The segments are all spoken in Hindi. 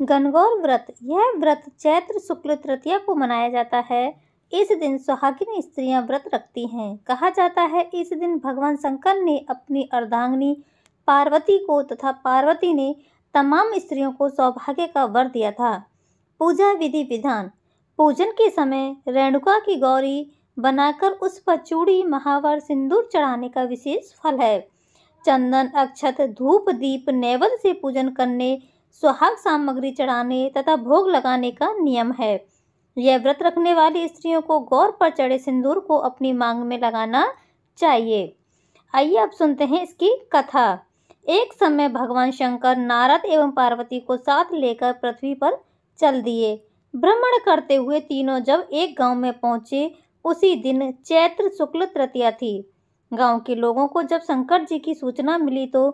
गनगौर व्रत यह व्रत चैत्र शुक्ल तृतीया को मनाया जाता है इस दिन सुहागिनी स्त्रियां व्रत रखती हैं कहा जाता है इस दिन भगवान शंकर ने अपनी अर्धांगनी पार्वती को तथा पार्वती ने तमाम स्त्रियों को सौभाग्य का वर दिया था पूजा विधि विधान पूजन के समय रेणुका की गौरी बनाकर उस पर चूड़ी महावर सिंदूर चढ़ाने का विशेष फल है चंदन अक्षत धूप दीप नेवल से पूजन करने सुहाग सामग्री चढ़ाने तथा भोग लगाने का नियम है यह व्रत रखने वाली स्त्रियों को गौर पर चढ़े सिंदूर को अपनी मांग में लगाना चाहिए आइए अब सुनते हैं इसकी कथा एक समय भगवान शंकर नारद एवं पार्वती को साथ लेकर पृथ्वी पर चल दिए भ्रमण करते हुए तीनों जब एक गांव में पहुंचे उसी दिन चैत्र शुक्ल तृतीया थी गांव के लोगों को जब शंकर जी की सूचना मिली तो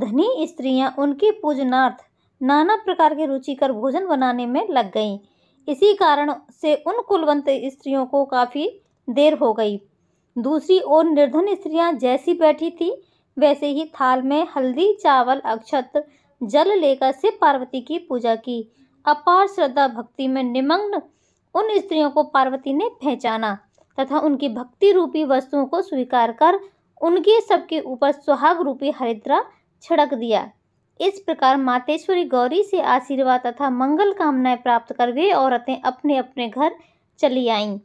धनी स्त्रियां उनकी पूजनार्थ नाना प्रकार के रुचिकर भोजन बनाने में लग गईं इसी कारण से उन कुलवंत स्त्रियों को काफ़ी देर हो गई दूसरी ओर निर्धन स्त्रियां जैसी बैठी थी वैसे ही थाल में हल्दी चावल अक्षत जल लेकर से पार्वती की पूजा की अपार श्रद्धा भक्ति में निमग्न उन स्त्रियों को पार्वती ने पहचाना तथा उनकी भक्ति रूपी वस्तुओं को स्वीकार कर उनके सबके ऊपर सुहाग रूपी हरिद्रा छिड़क दिया इस प्रकार मातेश्वरी गौरी से आशीर्वाद तथा मंगल कामनाएं प्राप्त कर वे औरतें अपने अपने घर चली आईं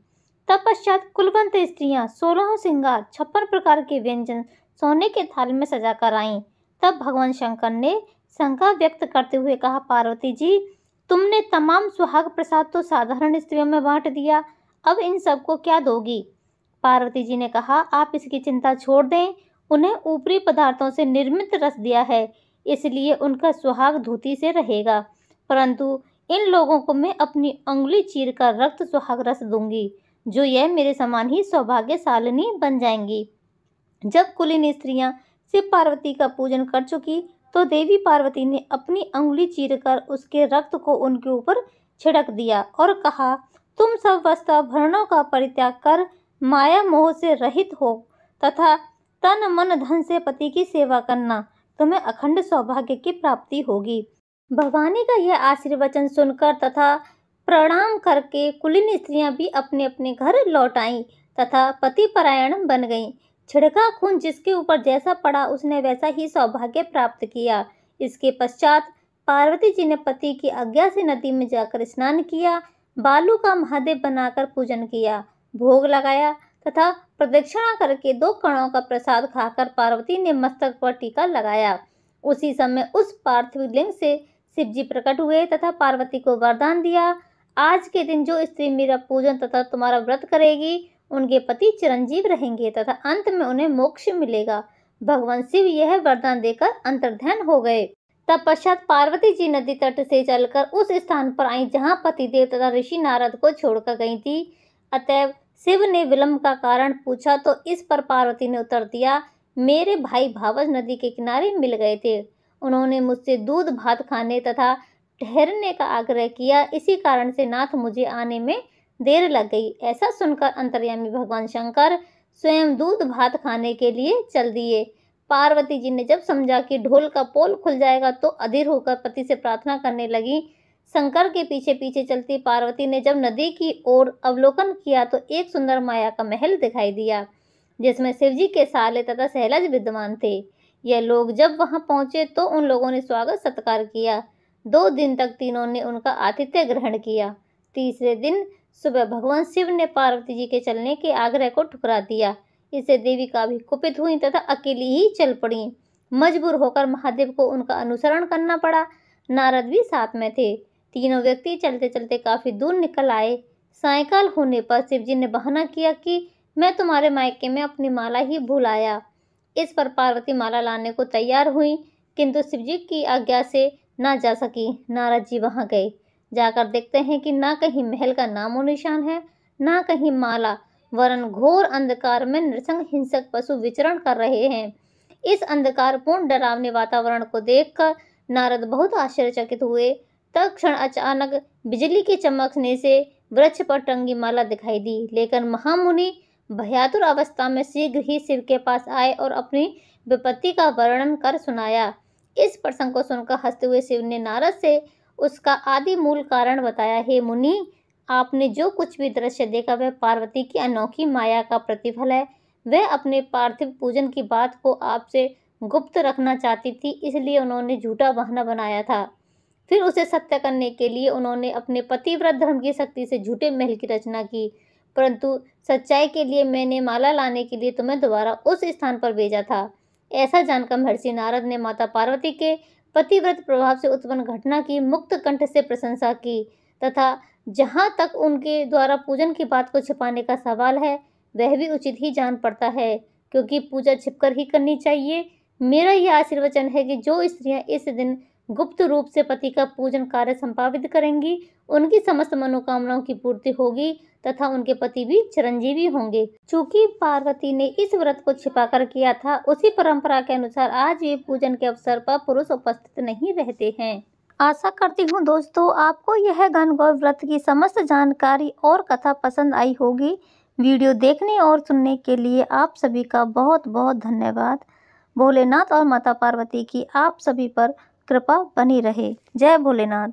तत्पश्चात कुलवंत स्त्रियां सोलह श्रृंगार छप्पन प्रकार के व्यंजन सोने के थाल में सजा कर आईं तब भगवान शंकर ने शंका व्यक्त करते हुए कहा पार्वती जी तुमने तमाम सुहाग प्रसाद तो साधारण स्त्रियों में बांट दिया अब इन सबको क्या दोगी पार्वती जी ने कहा आप इसकी चिंता छोड़ दें उन्हें ऊपरी पदार्थों से निर्मित रस दिया है इसलिए उनका सुहाग धोती से रहेगा परंतु इन लोगों को मैं अपनी उंगली चीर कर रक्त सुहाग रस दूंगी जो यह मेरे समान ही सौभाग्यशालिनी बन जाएंगी जब कुलीन स्त्रियाँ शिव पार्वती का पूजन कर चुकी तो देवी पार्वती ने अपनी उंगली चीरकर उसके रक्त को उनके ऊपर छिड़क दिया और कहा तुम सब वस्ता भरणों का परित्याग कर माया मोह से रहित हो तथा तन मन धन से पति की सेवा करना तुम्हें अखंड सौभाग्य की प्राप्ति होगी भवानी का यह आशीर्वचन सुनकर तथा प्रणाम करके कुलीन स्त्रियां भी अपने अपने घर लौट आईं तथा पति परायण बन गईं छिड़का खून जिसके ऊपर जैसा पड़ा उसने वैसा ही सौभाग्य प्राप्त किया इसके पश्चात पार्वती जी ने पति की आज्ञा से नदी में जाकर स्नान किया बालू का महादेव बनाकर पूजन किया भोग लगाया तथा प्रदक्षिणा करके दो कणों का प्रसाद खाकर पार्वती ने मस्तक पर टीका लगाया उसी समय उस पार्थिव लिंग से शिव जी प्रकट हुए तथा पार्वती को वरदान दिया आज के दिन जो स्त्री मेरा पूजन तथा तुम्हारा व्रत करेगी उनके पति चिरंजीव रहेंगे तथा अंत में उन्हें मोक्ष मिलेगा भगवान शिव यह वरदान देकर अंतर्ध्यान हो गए तब पश्चात पार्वती जी नदी तट से चलकर उस स्थान पर आई जहाँ पति देव तथा ऋषि नारद को छोड़कर गई थी अतएव शिव ने विलंब का कारण पूछा तो इस पर पार्वती ने उत्तर दिया मेरे भाई भावज नदी के किनारे मिल गए थे उन्होंने मुझसे दूध भात खाने तथा ठहरने का आग्रह किया इसी कारण से नाथ मुझे आने में देर लग गई ऐसा सुनकर अंतर्यामी भगवान शंकर स्वयं दूध भात खाने के लिए चल दिए पार्वती जी ने जब समझा कि ढोल का पोल खुल जाएगा तो अधीर होकर पति से प्रार्थना करने लगी शंकर के पीछे पीछे चलती पार्वती ने जब नदी की ओर अवलोकन किया तो एक सुंदर माया का महल दिखाई दिया जिसमें शिवजी के साले तथा सहलज विद्यमान थे यह लोग जब वहां पहुंचे तो उन लोगों ने स्वागत सत्कार किया दो दिन तक तीनों ने उनका आतिथ्य ग्रहण किया तीसरे दिन सुबह भगवान शिव ने पार्वती जी के चलने के आग्रह को ठुकरा दिया इसे देवी का भी कुपित हुई तथा अकेली ही चल पड़ी मजबूर होकर महादेव को उनका अनुसरण करना पड़ा नारद भी साथ में थे तीनों व्यक्ति चलते चलते काफ़ी दूर निकल आए सायकाल होने पर शिवजी ने बहाना किया कि मैं तुम्हारे मायके में अपनी माला ही भूल आया इस पर पार्वती माला लाने को तैयार हुई किंतु शिवजी की आज्ञा से ना जा सकी नारद जी वहाँ गए जाकर देखते हैं कि ना कहीं महल का नामो निशान है ना कहीं माला वरन घोर अंधकार में नृसंग हिंसक पशु विचरण कर रहे हैं इस अंधकारपूर्ण डरावने वातावरण को देखकर नारद बहुत आश्चर्यचकित हुए तत्क्षण अचानक बिजली के चमकने से वृक्ष पर टंगी माला दिखाई दी लेकिन महामुनि भयातुर अवस्था में शीघ्र ही शिव के पास आए और अपनी विपत्ति का वर्णन कर सुनाया इस प्रसंग को सुनकर हंसते हुए शिव ने नारद से उसका आदि मूल कारण बताया हे मुनि आपने जो कुछ भी दृश्य देखा वह पार्वती की अनोखी माया का प्रतिफल है वह अपने पार्थिव पूजन की बात को आपसे गुप्त रखना चाहती थी इसलिए उन्होंने झूठा बहाना बनाया था फिर उसे सत्य करने के लिए उन्होंने अपने पतिव्रत धर्म की शक्ति से झूठे महल की रचना की परंतु सच्चाई के लिए मैंने माला लाने के लिए तुम्हें दोबारा उस स्थान पर भेजा था ऐसा जानकर महर्षि नारद ने माता पार्वती के पतिव्रत प्रभाव से उत्पन्न घटना की मुक्त कंठ से प्रशंसा की तथा जहाँ तक उनके द्वारा पूजन की बात को छिपाने का सवाल है वह भी उचित ही जान पड़ता है क्योंकि पूजा छिपकर ही करनी चाहिए मेरा यह आशीर्वचन है कि जो स्त्रियाँ इस दिन गुप्त रूप से पति का पूजन कार्य संपादित करेंगी उनकी समस्त मनोकामनाओं की पूर्ति होगी तथा उनके पति भी चिरंजीवी होंगे चूंकि पार्वती ने इस व्रत को छिपाकर किया था उसी परंपरा के अनुसार आज ये पूजन के अवसर पर पुरुष उपस्थित नहीं रहते हैं आशा करती हूँ दोस्तों आपको यह गणगौर व्रत की समस्त जानकारी और कथा पसंद आई होगी वीडियो देखने और सुनने के लिए आप सभी का बहुत बहुत धन्यवाद भोलेनाथ और माता पार्वती की आप सभी पर कृपा बनी रहे जय भोलेनाथ